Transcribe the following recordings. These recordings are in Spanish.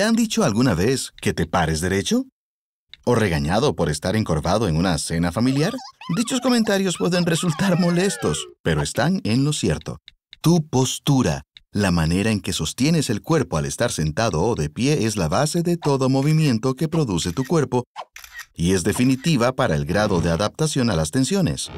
¿Te han dicho alguna vez que te pares derecho? ¿O regañado por estar encorvado en una cena familiar? Dichos comentarios pueden resultar molestos, pero están en lo cierto. Tu postura, la manera en que sostienes el cuerpo al estar sentado o de pie es la base de todo movimiento que produce tu cuerpo y es definitiva para el grado de adaptación a las tensiones.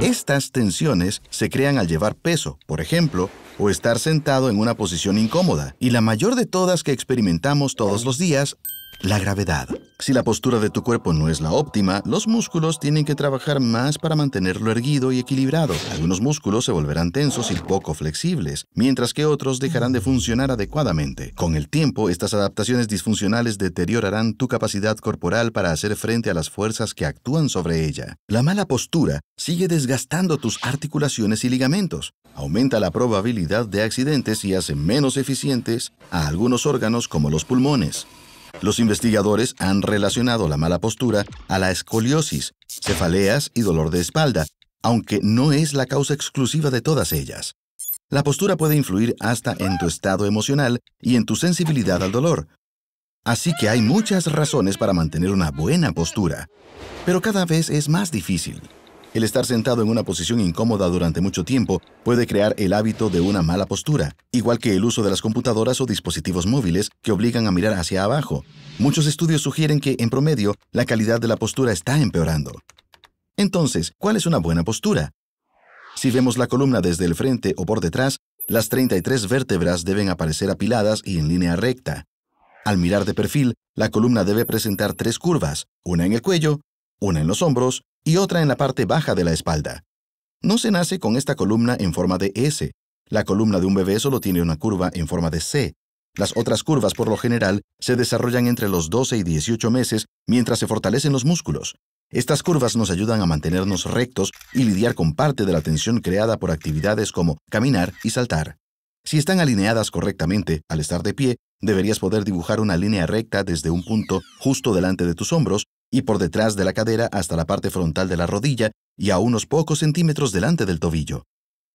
Estas tensiones se crean al llevar peso, por ejemplo, o estar sentado en una posición incómoda, y la mayor de todas que experimentamos todos los días, la gravedad. Si la postura de tu cuerpo no es la óptima, los músculos tienen que trabajar más para mantenerlo erguido y equilibrado. Algunos músculos se volverán tensos y poco flexibles, mientras que otros dejarán de funcionar adecuadamente. Con el tiempo, estas adaptaciones disfuncionales deteriorarán tu capacidad corporal para hacer frente a las fuerzas que actúan sobre ella. La mala postura sigue desgastando tus articulaciones y ligamentos, aumenta la probabilidad de accidentes y hace menos eficientes a algunos órganos como los pulmones. Los investigadores han relacionado la mala postura a la escoliosis, cefaleas y dolor de espalda, aunque no es la causa exclusiva de todas ellas. La postura puede influir hasta en tu estado emocional y en tu sensibilidad al dolor. Así que hay muchas razones para mantener una buena postura, pero cada vez es más difícil. El estar sentado en una posición incómoda durante mucho tiempo puede crear el hábito de una mala postura, igual que el uso de las computadoras o dispositivos móviles que obligan a mirar hacia abajo. Muchos estudios sugieren que, en promedio, la calidad de la postura está empeorando. Entonces, ¿cuál es una buena postura? Si vemos la columna desde el frente o por detrás, las 33 vértebras deben aparecer apiladas y en línea recta. Al mirar de perfil, la columna debe presentar tres curvas, una en el cuello, una en los hombros y otra en la parte baja de la espalda. No se nace con esta columna en forma de S. La columna de un bebé solo tiene una curva en forma de C. Las otras curvas por lo general se desarrollan entre los 12 y 18 meses mientras se fortalecen los músculos. Estas curvas nos ayudan a mantenernos rectos y lidiar con parte de la tensión creada por actividades como caminar y saltar. Si están alineadas correctamente al estar de pie, deberías poder dibujar una línea recta desde un punto justo delante de tus hombros y por detrás de la cadera hasta la parte frontal de la rodilla y a unos pocos centímetros delante del tobillo.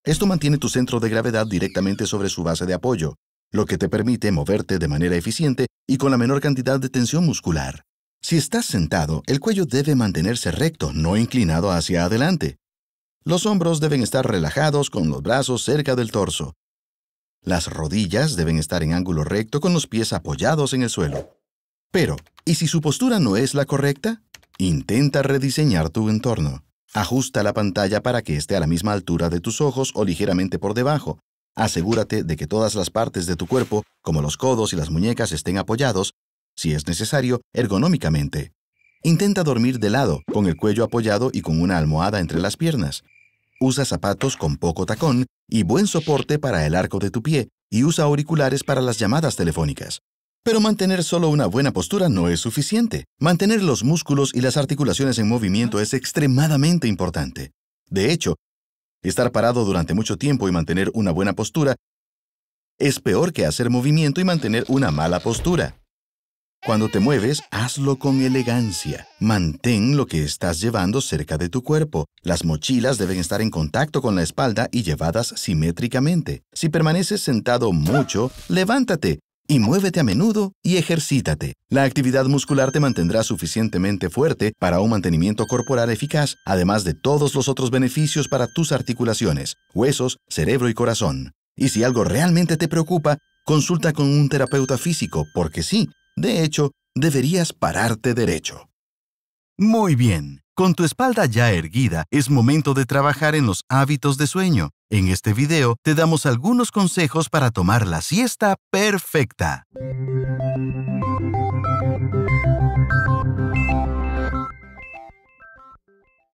Esto mantiene tu centro de gravedad directamente sobre su base de apoyo, lo que te permite moverte de manera eficiente y con la menor cantidad de tensión muscular. Si estás sentado, el cuello debe mantenerse recto, no inclinado hacia adelante. Los hombros deben estar relajados con los brazos cerca del torso. Las rodillas deben estar en ángulo recto con los pies apoyados en el suelo. Pero, ¿y si su postura no es la correcta? Intenta rediseñar tu entorno. Ajusta la pantalla para que esté a la misma altura de tus ojos o ligeramente por debajo. Asegúrate de que todas las partes de tu cuerpo, como los codos y las muñecas, estén apoyados, si es necesario, ergonómicamente. Intenta dormir de lado, con el cuello apoyado y con una almohada entre las piernas. Usa zapatos con poco tacón y buen soporte para el arco de tu pie y usa auriculares para las llamadas telefónicas. Pero mantener solo una buena postura no es suficiente. Mantener los músculos y las articulaciones en movimiento es extremadamente importante. De hecho, estar parado durante mucho tiempo y mantener una buena postura es peor que hacer movimiento y mantener una mala postura. Cuando te mueves, hazlo con elegancia. Mantén lo que estás llevando cerca de tu cuerpo. Las mochilas deben estar en contacto con la espalda y llevadas simétricamente. Si permaneces sentado mucho, levántate y muévete a menudo y ejercítate. La actividad muscular te mantendrá suficientemente fuerte para un mantenimiento corporal eficaz, además de todos los otros beneficios para tus articulaciones, huesos, cerebro y corazón. Y si algo realmente te preocupa, consulta con un terapeuta físico, porque sí, de hecho, deberías pararte derecho. Muy bien. Con tu espalda ya erguida, es momento de trabajar en los hábitos de sueño. En este video te damos algunos consejos para tomar la siesta perfecta.